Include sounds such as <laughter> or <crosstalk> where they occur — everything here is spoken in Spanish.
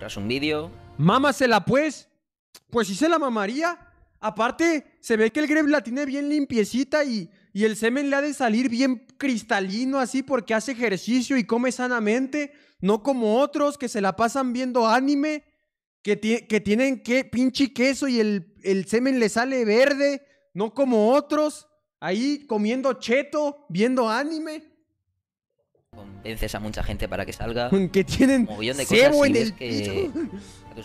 Tras un vídeo. Mámasela, pues. Pues sí se la mamaría. Aparte, se ve que el Greb la tiene bien limpiecita y, el semen le ha de salir bien cristalino así porque hace ejercicio y come sanamente, no como otros que se la pasan viendo anime, que, que tienen que pinche queso y el, el semen le sale verde, no como otros, ahí comiendo cheto, viendo anime. Vences a mucha gente para que salga. <laughs> Que tienen un montón de cosas que, <laughs>